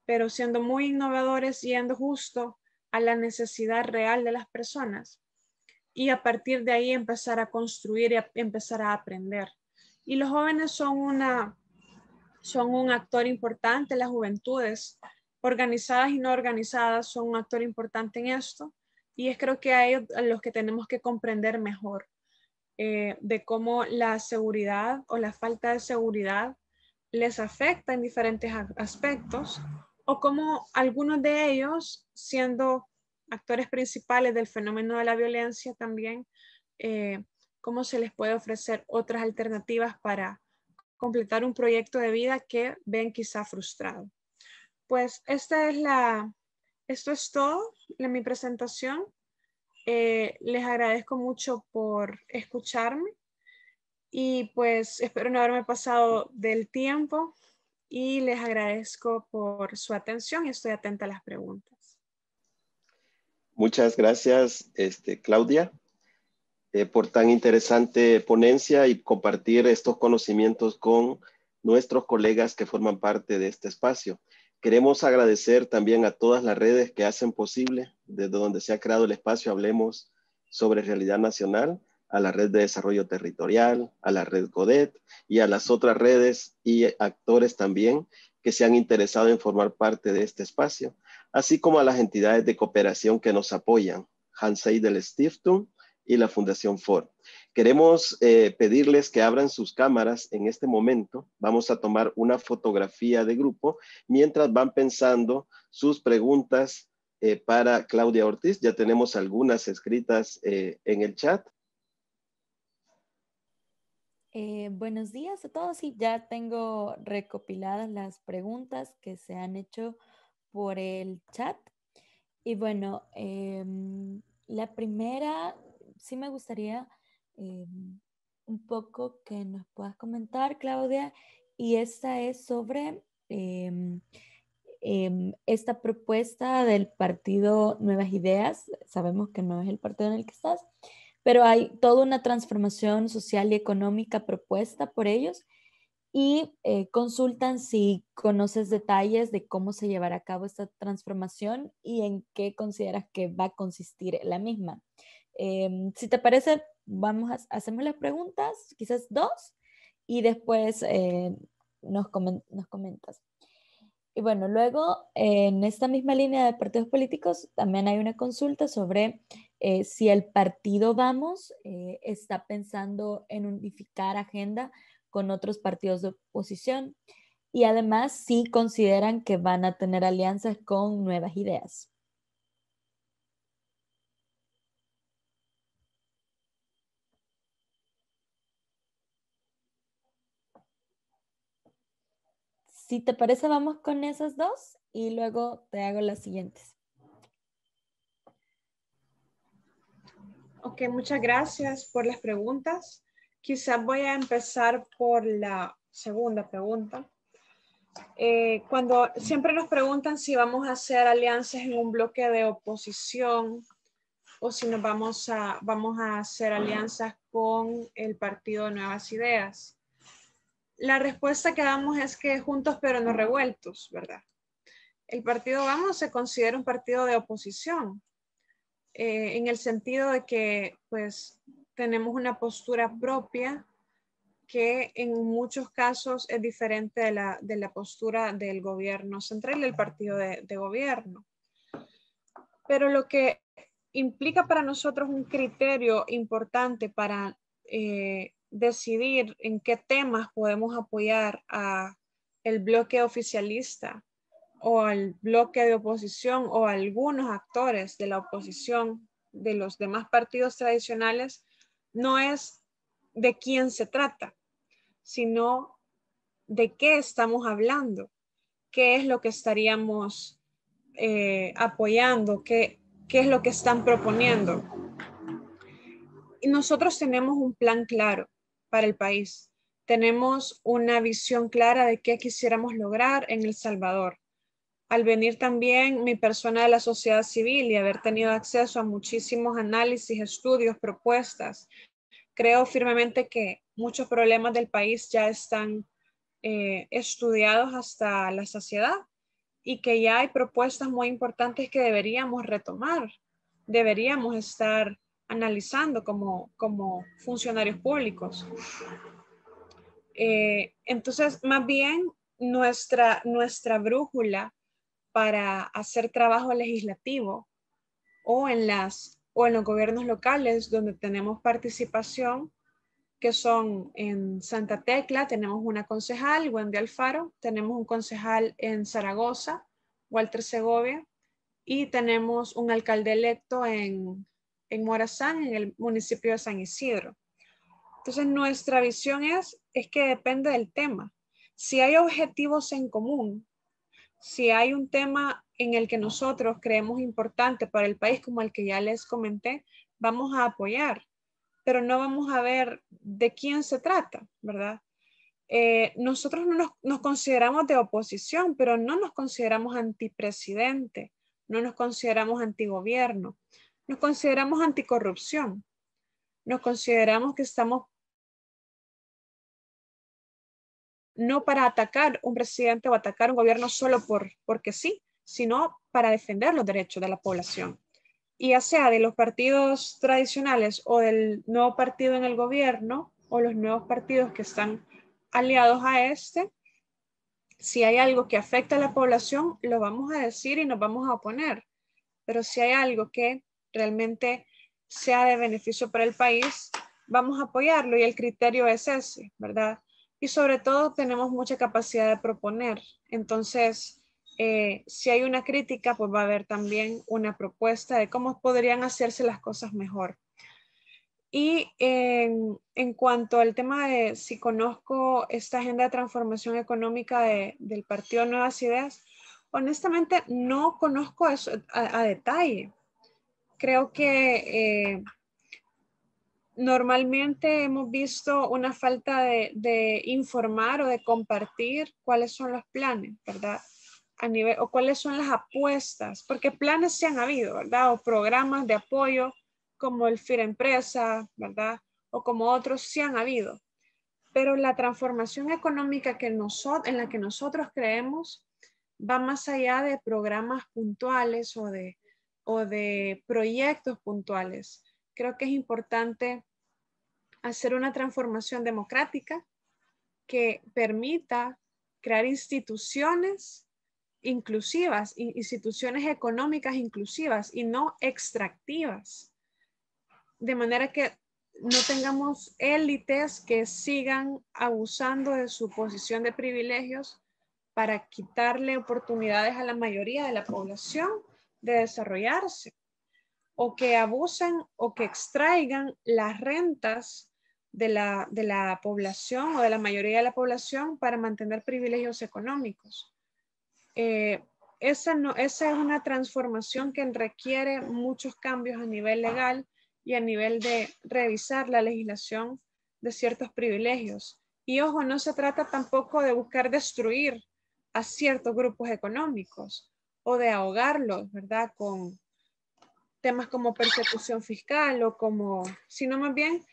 pero siendo muy innovadores y yendo justo a la necesidad real de las personas y a partir de ahí empezar a construir y empezar a aprender. Y los jóvenes son, una, son un actor importante, las juventudes organizadas y no organizadas son un actor importante en esto y es creo que a ellos a los que tenemos que comprender mejor eh, de cómo la seguridad o la falta de seguridad les afecta en diferentes aspectos o cómo algunos de ellos, siendo actores principales del fenómeno de la violencia también, eh, cómo se les puede ofrecer otras alternativas para completar un proyecto de vida que ven quizá frustrado. Pues esta es la, esto es todo en mi presentación. Eh, les agradezco mucho por escucharme y pues espero no haberme pasado del tiempo y les agradezco por su atención y estoy atenta a las preguntas. Muchas gracias, este, Claudia, eh, por tan interesante ponencia y compartir estos conocimientos con nuestros colegas que forman parte de este espacio. Queremos agradecer también a todas las redes que hacen posible, desde donde se ha creado el espacio, hablemos sobre realidad nacional, a la red de desarrollo territorial, a la red CODET y a las otras redes y actores también que se han interesado en formar parte de este espacio, así como a las entidades de cooperación que nos apoyan, Hansei del Stiftung y la Fundación Ford. Queremos eh, pedirles que abran sus cámaras en este momento. Vamos a tomar una fotografía de grupo mientras van pensando sus preguntas eh, para Claudia Ortiz. Ya tenemos algunas escritas eh, en el chat. buenos días a todos ya tengo recopiladas las preguntas que se han hecho por el chat. Y bueno, em, la primera sí me gustaría Em, un poco que nos puedas comentar, Claudia, y esta es sobre em, em, esta propuesta del partido Nuevas Ideas. Sabemos que no es el partido en el que estás, pero hay toda una transformación social y económica propuesta por ellos y eh, consultan si conoces detalles de cómo se llevará a cabo esta transformación y en qué consideras que va a consistir la misma. Em, si te parece, vamos a, hacemos las preguntas, quizás dos, y después em, nos, comentas. Y bueno, luego en esta misma línea de partidos políticos también hay una consulta sobre eh, si el partido Vamos eh, está pensando en unificar agenda con otros partidos de oposición y además si consideran que van a tener alianzas con nuevas ideas. Si te parece, vamos con esas dos y luego te hago las siguientes. Ok, muchas gracias por las preguntas. Quizás voy a empezar por la segunda pregunta. Eh, cuando siempre nos preguntan si vamos a hacer alianzas en un bloque de oposición o si nos vamos a, vamos a hacer alianzas con el partido de Nuevas Ideas. La respuesta que damos es que juntos pero no revueltos, ¿verdad? El partido Vamos se considera un partido de oposición, eh, en el sentido de que pues tenemos una postura propia que en muchos casos es diferente de la, postura del gobierno central, y del partido de, gobierno. Pero lo que implica para nosotros un criterio importante para eh, decidir en qué temas podemos apoyar a el bloque oficialista o al bloque de oposición o a algunos actores de la oposición de los demás partidos tradicionales no es de quién se trata, sino de qué estamos hablando, qué es lo que estaríamos eh, apoyando, qué, qué es lo que están proponiendo. Y nosotros tenemos un plan claro para el país. Tenemos una visión clara de qué quisiéramos lograr en El Salvador. Al venir también mi persona de la sociedad civil y haber tenido acceso a muchísimos análisis, estudios, propuestas, creo firmemente que muchos problemas del país ya están eh, estudiados hasta la saciedad y que ya hay propuestas muy importantes que deberíamos retomar. Deberíamos estar analizando como, como funcionarios públicos. Eh, entonces, más bien, nuestra, nuestra brújula para hacer trabajo legislativo o en, las, o en los gobiernos locales donde tenemos participación, que son en Santa Tecla, tenemos una concejal, Wendy Alfaro, tenemos un concejal en Zaragoza, Walter Segovia, y tenemos un alcalde electo en en Morazán, en el municipio de San Isidro. Entonces, nuestra visión es, es que depende del tema. Si hay objetivos en común, si hay un tema en el que nosotros creemos importante para el país, como el que ya les comenté, vamos a apoyar, pero no vamos a ver de quién se trata, ¿verdad? Eh, nosotros no nos, nos, consideramos de oposición, pero no nos consideramos antipresidente, no nos consideramos antigobierno. Nos consideramos anticorrupción. Nos consideramos que estamos no para atacar un presidente o atacar un gobierno solo por, porque sí, sino para defender los derechos de la población. Y ya sea de los partidos tradicionales o del nuevo partido en el gobierno o los nuevos partidos que están aliados a este, si hay algo que afecta a la población, lo vamos a decir y nos vamos a oponer. Pero si hay algo que realmente sea de beneficio para el país, vamos a apoyarlo y el criterio es ese, ¿verdad? Y sobre todo tenemos mucha capacidad de proponer. Entonces, eh, si hay una crítica, pues va a haber también una propuesta de cómo podrían hacerse las cosas mejor. Y en, cuanto al tema de si conozco esta agenda de transformación económica de, del Partido Nuevas Ideas, honestamente no conozco eso a, a detalle creo que eh, normalmente hemos visto una falta de, informar o de compartir cuáles son los planes, ¿verdad? A nivel, o cuáles son las apuestas, porque planes se han habido, ¿verdad? O programas de apoyo como el FIRA Empresa, ¿verdad? O como otros se han habido. Pero la transformación económica que nosotros, en la que nosotros creemos va más allá de programas puntuales o de o de proyectos puntuales. Creo que es importante hacer una transformación democrática que permita crear instituciones inclusivas, instituciones económicas inclusivas y no extractivas, de manera que no tengamos élites que sigan abusando de su posición de privilegios para quitarle oportunidades a la mayoría de la población de desarrollarse o que abusen o que extraigan las rentas de la, población o de la mayoría de la población para mantener privilegios económicos. Eh, esa, no, esa es una transformación que requiere muchos cambios a nivel legal y a nivel de revisar la legislación de ciertos privilegios. Y ojo, no se trata tampoco de buscar destruir a ciertos grupos económicos, o de ahogarlo, ¿verdad? Con temas como persecución fiscal o como, sino más bien,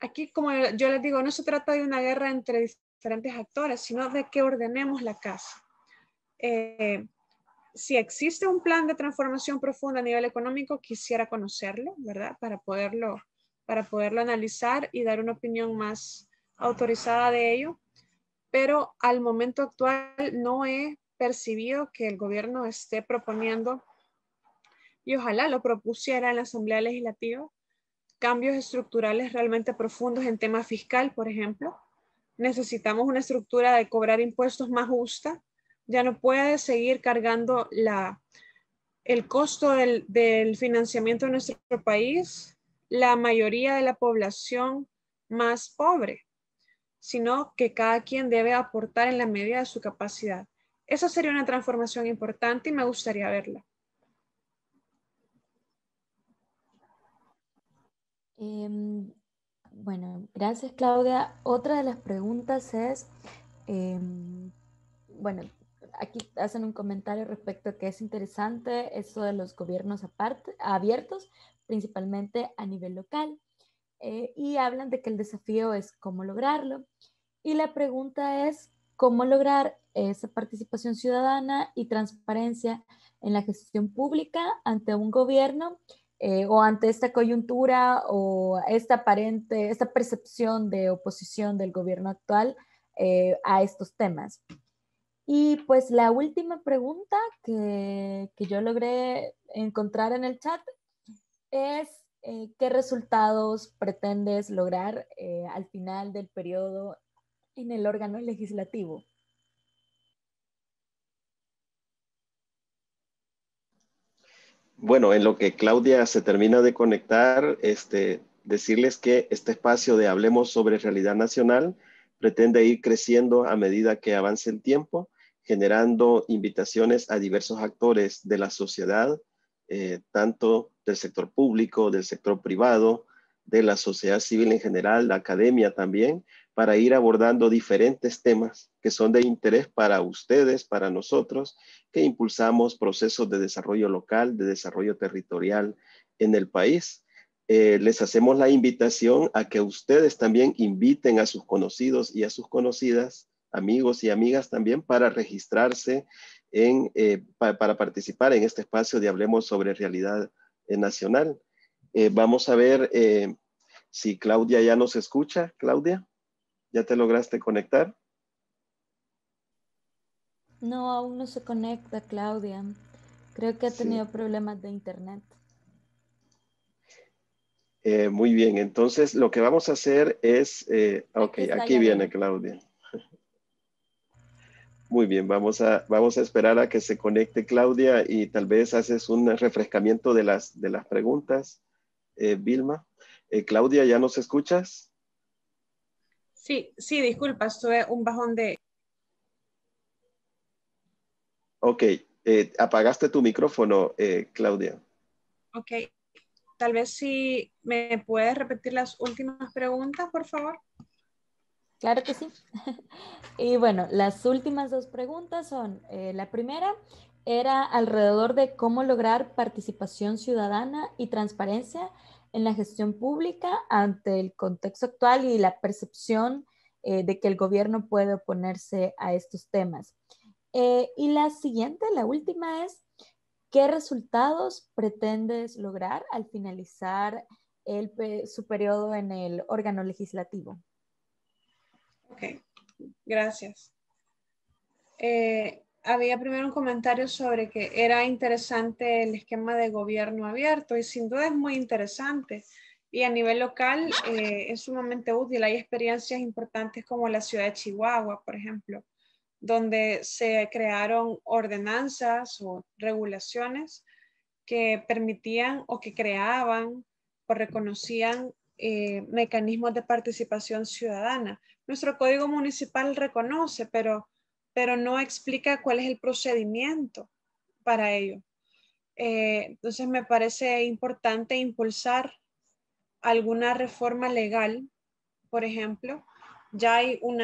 aquí como yo les digo, no se trata de una guerra entre diferentes actores, sino de que ordenemos la casa. Eh, si existe un plan de transformación profunda a nivel económico, quisiera conocerlo, ¿verdad? Para poderlo, para poderlo analizar y dar una opinión más autorizada de ello. Pero al momento actual no es percibido que el gobierno esté proponiendo, y ojalá lo propusiera en la Asamblea Legislativa, cambios estructurales realmente profundos en tema fiscal, por ejemplo. Necesitamos una estructura de cobrar impuestos más justa. Ya no puede seguir cargando la, el costo del, del financiamiento de nuestro país la mayoría de la población más pobre, sino que cada quien debe aportar en la medida de su capacidad. Eso sería una transformación importante y me gustaría verla. Em, bueno, gracias Claudia. Otra de las preguntas es, em, bueno, aquí hacen un comentario respecto a que es interesante eso de los gobiernos aparte, abiertos, principalmente a nivel local, eh, y hablan de que el desafío es cómo lograrlo. Y la pregunta es, cómo lograr esa participación ciudadana y transparencia en la gestión pública ante un gobierno eh, o ante esta coyuntura o esta aparente, esta percepción de oposición del gobierno actual eh, a estos temas. Y pues la última pregunta que, que yo logré encontrar en el chat es eh, qué resultados pretendes lograr al final del periodo en el órgano legislativo. Bueno, en lo que Claudia se termina de conectar, este, decirles que este espacio de Hablemos sobre Realidad Nacional pretende ir creciendo a medida que avance el tiempo, generando invitaciones a diversos actores de la sociedad, eh, tanto del sector público, del sector privado, de la sociedad civil en general, la academia también, para ir abordando diferentes temas que son de interés para ustedes, para nosotros, que impulsamos procesos de desarrollo local, de desarrollo territorial en el país. Eh, les hacemos la invitación a que ustedes también inviten a sus conocidos y a sus conocidas, amigos y amigas también, para registrarse en, eh, para participar en este espacio de Hablemos sobre Realidad eh, Nacional. vamos a ver si Claudia ya nos escucha. Claudia. ¿Ya te lograste conectar? No, aún no se conecta, Claudia. Creo que ha tenido problemas de internet. Eh, muy bien, entonces lo que vamos a hacer es, eh, ok, aquí, viene Claudia. <laughs> Muy bien, vamos a, vamos a esperar a que se conecte Claudia y tal vez haces un refrescamiento de las, de las preguntas. Eh, Vilma, Claudia, ¿ya nos escuchas? Sí, sí, disculpa, tuve un bajón de... Ok, eh, apagaste tu micrófono, eh, Claudia. Ok, tal vez si me puedes repetir las últimas preguntas, por favor. Claro que sí. <laughs> y bueno, las últimas dos preguntas son, eh, la primera era alrededor de cómo lograr participación ciudadana y transparencia en la gestión pública ante el contexto actual y la percepción eh, de que el gobierno puede oponerse a estos temas. Eh, y la siguiente, la última es, ¿qué resultados pretendes lograr al finalizar su periodo en el órgano legislativo? Ok, gracias. Eh, había primero un comentario sobre que era interesante el esquema de gobierno abierto y sin duda es muy interesante. Y a nivel local eh, es sumamente útil. Hay experiencias importantes como la ciudad de Chihuahua, por ejemplo, donde se crearon ordenanzas o regulaciones que permitían o que creaban o reconocían eh, mecanismos de participación ciudadana. Nuestro código municipal reconoce, pero pero no explica cuál es el procedimiento para ello. Eh, entonces me parece importante impulsar alguna reforma legal, por ejemplo. Ya hay un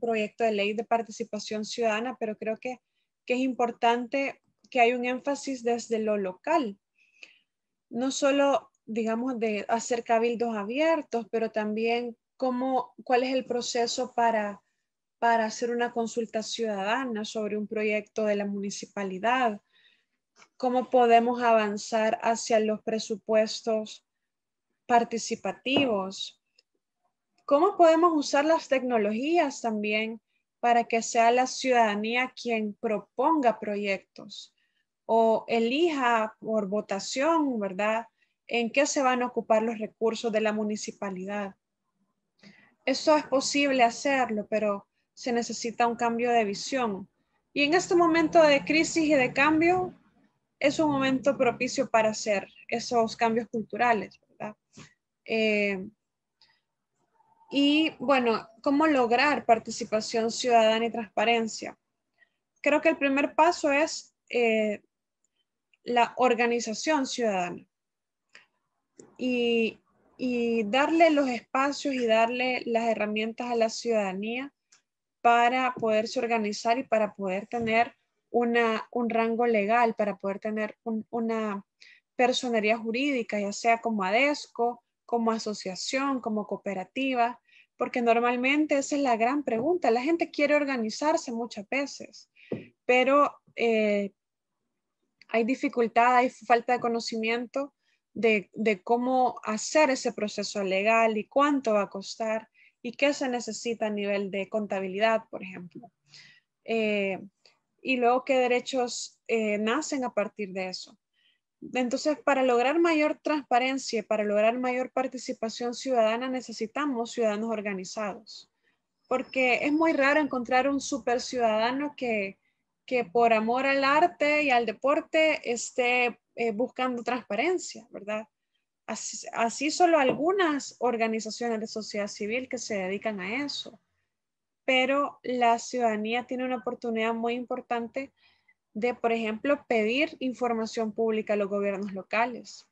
proyecto de ley de participación ciudadana, pero creo que, es importante que hay un énfasis desde lo local, no solo, digamos, de hacer cabildos abiertos, pero también cómo, cuál es el proceso para para hacer una consulta ciudadana sobre un proyecto de la municipalidad, cómo podemos avanzar hacia los presupuestos participativos, cómo podemos usar las tecnologías también para que sea la ciudadanía quien proponga proyectos o elija por votación, ¿verdad? ¿En qué se van a ocupar los recursos de la municipalidad? Eso es posible hacerlo, pero se necesita un cambio de visión. Y en este momento de crisis y de cambio, es un momento propicio para hacer esos cambios culturales, eh, y bueno, ¿cómo lograr participación ciudadana y transparencia? Creo que el primer paso es eh, la organización ciudadana y, y darle los espacios y darle las herramientas a la ciudadanía para poderse organizar y para poder tener un rango legal, para poder tener una personería jurídica, ya sea como ADESCO, como asociación, como cooperativa, porque normalmente esa es la gran pregunta. La gente quiere organizarse muchas veces, pero eh, hay dificultad, hay falta de conocimiento de, de, cómo hacer ese proceso legal y cuánto va a costar y qué se necesita a nivel de contabilidad, por ejemplo. Eh, y luego qué derechos eh, nacen a partir de eso. Entonces, para lograr mayor transparencia, y para lograr mayor participación ciudadana, necesitamos ciudadanos organizados, porque es muy raro encontrar un super ciudadano que, que por amor al arte y al deporte esté eh, buscando transparencia, ¿verdad? Así, solo algunas organizaciones de sociedad civil que se dedican a eso. Pero la ciudadanía tiene una oportunidad muy importante de, por ejemplo, pedir información pública a los gobiernos locales,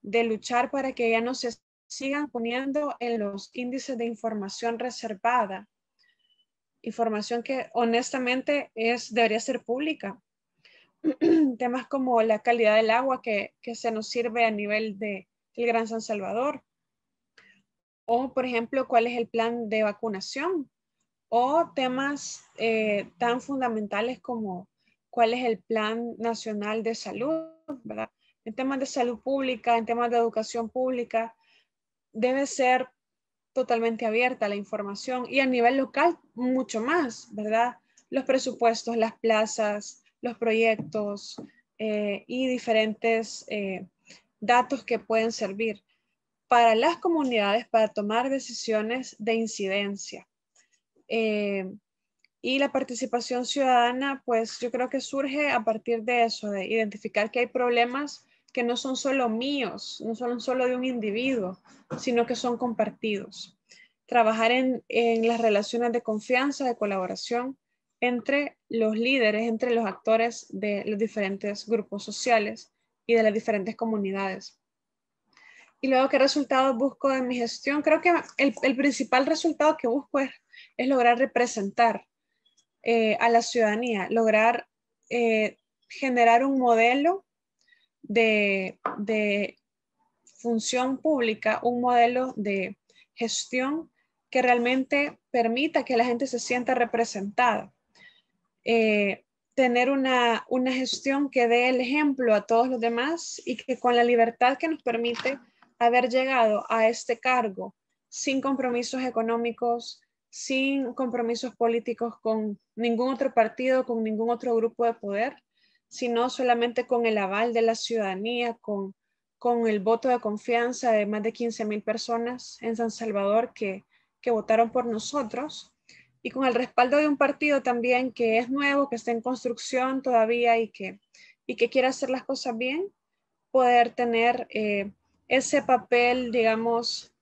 de luchar para que ya no se sigan poniendo en los índices de información reservada, información que honestamente es, debería ser pública. <clears throat> Temas como la calidad del agua que, que se nos sirve a nivel de, el Gran San Salvador. O, por ejemplo, cuál es el plan de vacunación. O temas eh, tan fundamentales como cuál es el plan nacional de salud, ¿verdad? En temas de salud pública, en temas de educación pública, debe ser totalmente abierta la información y a nivel local mucho más, ¿verdad? Los presupuestos, las plazas, los proyectos eh, y diferentes eh, datos que pueden servir para las comunidades para tomar decisiones de incidencia. Eh, y la participación ciudadana, pues yo creo que surge a partir de eso, de identificar que hay problemas que no son solo míos, no son solo de un individuo, sino que son compartidos. Trabajar en las relaciones de confianza, de colaboración entre los líderes, entre los actores de los diferentes grupos sociales y de las diferentes comunidades. Y luego, ¿qué resultados busco en mi gestión? Creo que el, principal resultado que busco es, lograr representar eh, a la ciudadanía, lograr eh, generar un modelo de, función pública, un modelo de gestión que realmente permita que la gente se sienta representada. Eh, tener una, una gestión que dé el ejemplo a todos los demás y que con la libertad que nos permite haber llegado a este cargo sin compromisos económicos, sin compromisos políticos con ningún otro partido, con ningún otro grupo de poder, sino solamente con el aval de la ciudadanía, con, con el voto de confianza de más de 15000 personas en San Salvador que, que votaron por nosotros y con el respaldo de un partido también que es nuevo, que está en construcción todavía y que, y que quiere hacer las cosas bien, poder tener eh, ese papel, digamos,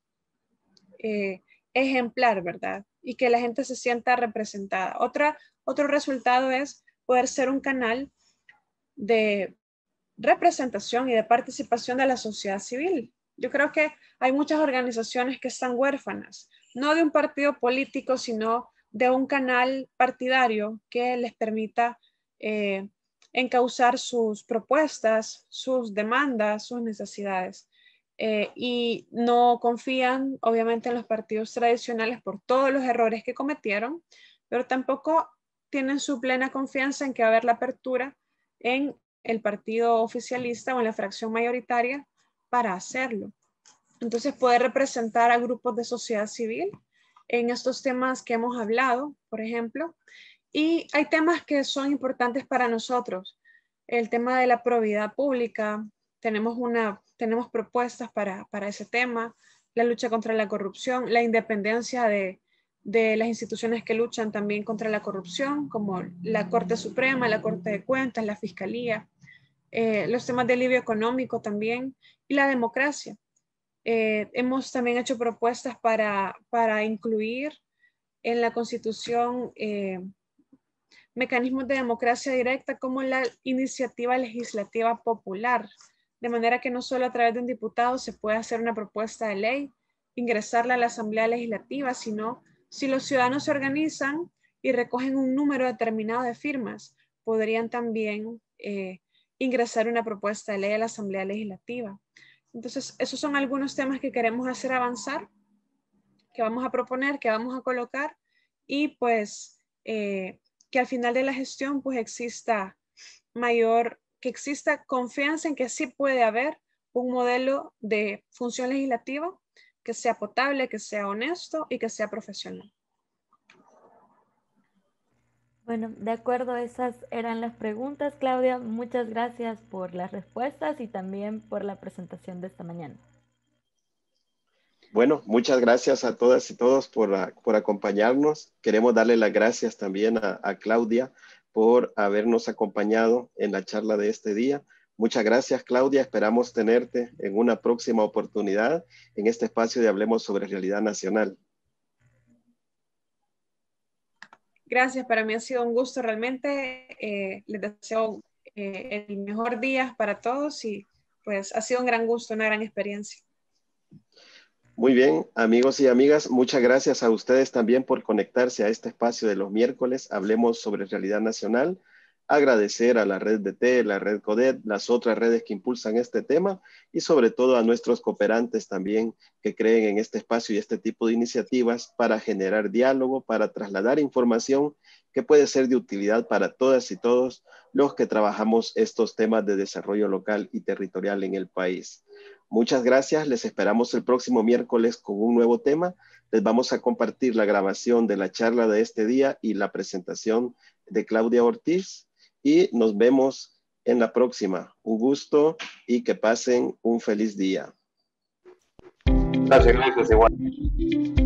eh, ejemplar, ¿verdad? Y que la gente se sienta representada. Otra, otro resultado es poder ser un canal de representación y de participación de la sociedad civil. Yo creo que hay muchas organizaciones que están huérfanas, no de un partido político, sino de un canal partidario que les permita eh, encauzar sus propuestas, sus demandas, sus necesidades. Eh, y no confían, obviamente, en los partidos tradicionales por todos los errores que cometieron, pero tampoco tienen su plena confianza en que va a haber la apertura en el partido oficialista o en la fracción mayoritaria para hacerlo. Entonces, puede representar a grupos de sociedad civil en estos temas que hemos hablado, por ejemplo. Y hay temas que son importantes para nosotros. El tema de la probidad pública, tenemos, una, tenemos propuestas para, ese tema, la lucha contra la corrupción, la independencia de, las instituciones que luchan también contra la corrupción, como la Corte Suprema, la Corte de Cuentas, la Fiscalía, eh, los temas de alivio económico también y la democracia. Eh, hemos también hecho propuestas para, incluir en la Constitución eh, mecanismos de democracia directa como la iniciativa legislativa popular, de manera que no solo a través de un diputado se pueda hacer una propuesta de ley, ingresarla a la Asamblea Legislativa, sino si los ciudadanos se organizan y recogen un número determinado de firmas, podrían también eh, ingresar una propuesta de ley a la Asamblea Legislativa. Entonces, esos son algunos temas que queremos hacer avanzar, que vamos a proponer, que vamos a colocar y pues eh, que al final de la gestión pues exista mayor, que exista confianza en que sí puede haber un modelo de función legislativa que sea potable, que sea honesto y que sea profesional. Bueno, de acuerdo, esas eran las preguntas, Claudia. Muchas gracias por las respuestas y también por la presentación de esta mañana. Bueno, muchas gracias a todas y todos por, acompañarnos. Queremos darle las gracias también a, a Claudia por habernos acompañado en la charla de este día. Muchas gracias, Claudia. Esperamos tenerte en una próxima oportunidad en este espacio de Hablemos sobre Realidad Nacional. Gracias, para mí ha sido un gusto realmente. Eh, les deseo eh, el mejor día para todos y pues ha sido un gran gusto, una gran experiencia. Muy bien, amigos y amigas, muchas gracias a ustedes también por conectarse a este espacio de los miércoles. Hablemos sobre realidad nacional agradecer a la red DT, la red CODET, las otras redes que impulsan este tema y sobre todo a nuestros cooperantes también que creen en este espacio y este tipo de iniciativas para generar diálogo, para trasladar información que puede ser de utilidad para todas y todos los que trabajamos estos temas de desarrollo local y territorial en el país. Muchas gracias, les esperamos el próximo miércoles con un nuevo tema. Les vamos a compartir la grabación de la charla de este día y la presentación de Claudia Ortiz y nos vemos en la próxima. Un gusto y que pasen un feliz día. gracias,